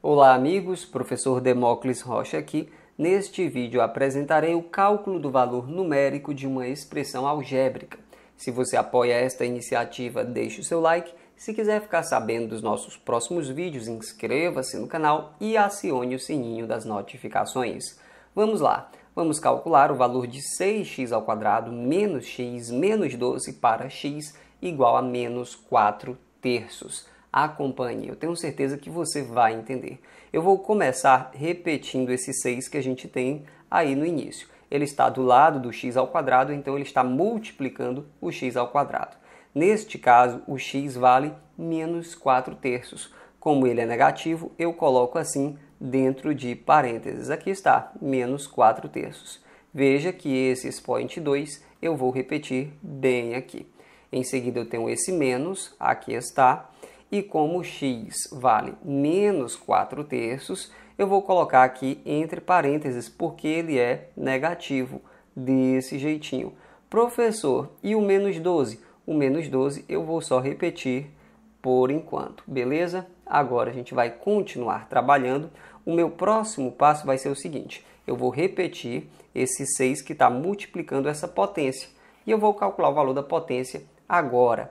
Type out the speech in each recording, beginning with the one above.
Olá amigos, professor Demócles Rocha aqui. Neste vídeo apresentarei o cálculo do valor numérico de uma expressão algébrica. Se você apoia esta iniciativa, deixe o seu like. Se quiser ficar sabendo dos nossos próximos vídeos, inscreva-se no canal e acione o sininho das notificações. Vamos lá, vamos calcular o valor de 6x ao quadrado menos x menos 12 para x igual a menos 4 terços acompanhe. Eu tenho certeza que você vai entender. Eu vou começar repetindo esses seis que a gente tem aí no início. Ele está do lado do x ao quadrado, então ele está multiplicando o x ao quadrado. Neste caso, o x vale menos 4 terços. Como ele é negativo, eu coloco assim dentro de parênteses. Aqui está, menos 4 terços. Veja que esse expoente 2 eu vou repetir bem aqui. Em seguida, eu tenho esse menos, aqui está. E como x vale menos 4 terços, eu vou colocar aqui entre parênteses, porque ele é negativo, desse jeitinho. Professor, e o menos 12? O menos 12 eu vou só repetir por enquanto, beleza? Agora a gente vai continuar trabalhando. O meu próximo passo vai ser o seguinte: eu vou repetir esse 6 que está multiplicando essa potência. E eu vou calcular o valor da potência agora.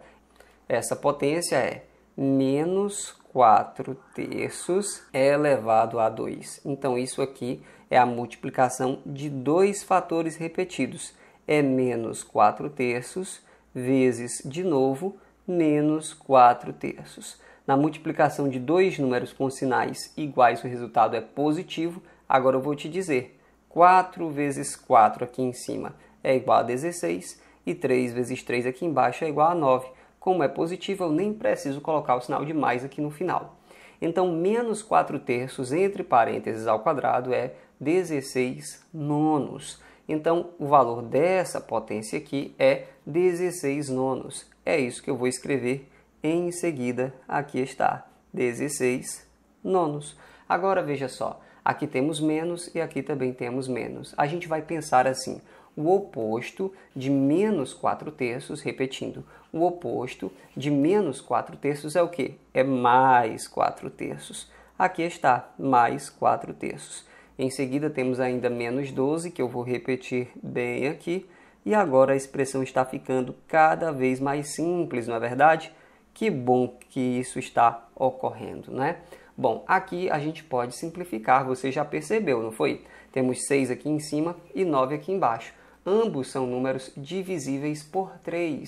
Essa potência é menos 4 terços é elevado a 2. Então, isso aqui é a multiplicação de dois fatores repetidos. É menos 4 terços vezes, de novo, menos 4 terços. Na multiplicação de dois números com sinais iguais, o resultado é positivo. Agora eu vou te dizer, 4 vezes 4 aqui em cima é igual a 16 e 3 vezes 3 aqui embaixo é igual a 9. Como é positivo, eu nem preciso colocar o sinal de mais aqui no final. Então, menos 4 terços entre parênteses ao quadrado é 16 nonos. Então, o valor dessa potência aqui é 16 nonos. É isso que eu vou escrever em seguida. Aqui está, 16 nonos. Agora, veja só, aqui temos menos e aqui também temos menos. A gente vai pensar assim, o oposto de menos 4 terços, repetindo, o oposto de menos 4 terços é o que? É mais 4 terços. Aqui está, mais 4 terços. Em seguida temos ainda menos 12, que eu vou repetir bem aqui. E agora a expressão está ficando cada vez mais simples, não é verdade? Que bom que isso está ocorrendo, né? Bom, aqui a gente pode simplificar, você já percebeu, não foi? Temos 6 aqui em cima e 9 aqui embaixo. Ambos são números divisíveis por 3.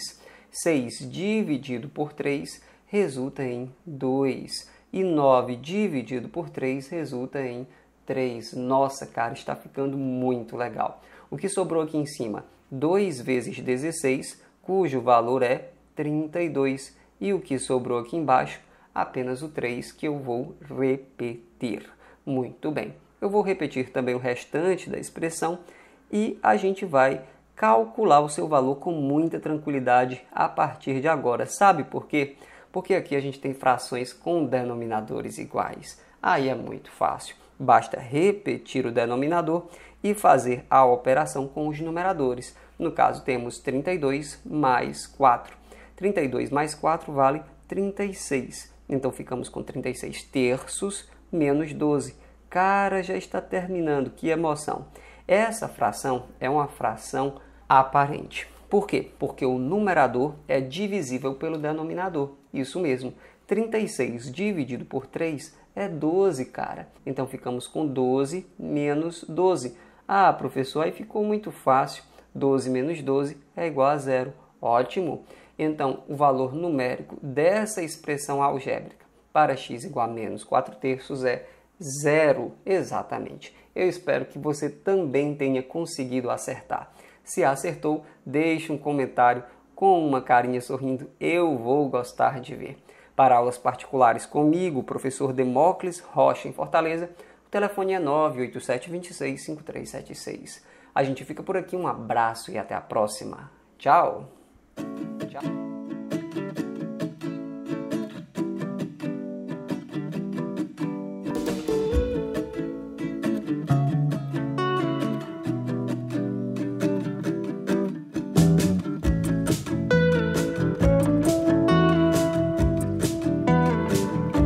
6 dividido por 3 resulta em 2. E 9 dividido por 3 resulta em 3. Nossa, cara, está ficando muito legal. O que sobrou aqui em cima? 2 vezes 16, cujo valor é 32. E o que sobrou aqui embaixo? Apenas o 3 que eu vou repetir. Muito bem. Eu vou repetir também o restante da expressão e a gente vai calcular o seu valor com muita tranquilidade a partir de agora. Sabe por quê? Porque aqui a gente tem frações com denominadores iguais. Aí é muito fácil. Basta repetir o denominador e fazer a operação com os numeradores. No caso, temos 32 mais 4. 32 mais 4 vale 36. Então ficamos com 36 terços menos 12. Cara, já está terminando, que emoção! Essa fração é uma fração aparente. Por quê? Porque o numerador é divisível pelo denominador. Isso mesmo. 36 dividido por 3 é 12, cara. Então ficamos com 12 menos 12. Ah, professor, aí ficou muito fácil. 12 menos 12 é igual a zero. Ótimo! Então, o valor numérico dessa expressão algébrica para x igual a menos 4 terços é Zero, exatamente. Eu espero que você também tenha conseguido acertar. Se acertou, deixe um comentário com uma carinha sorrindo, eu vou gostar de ver. Para aulas particulares comigo, professor Demócles Rocha em Fortaleza, o telefone é 987265376. A gente fica por aqui, um abraço e até a próxima. Tchau. Tchau.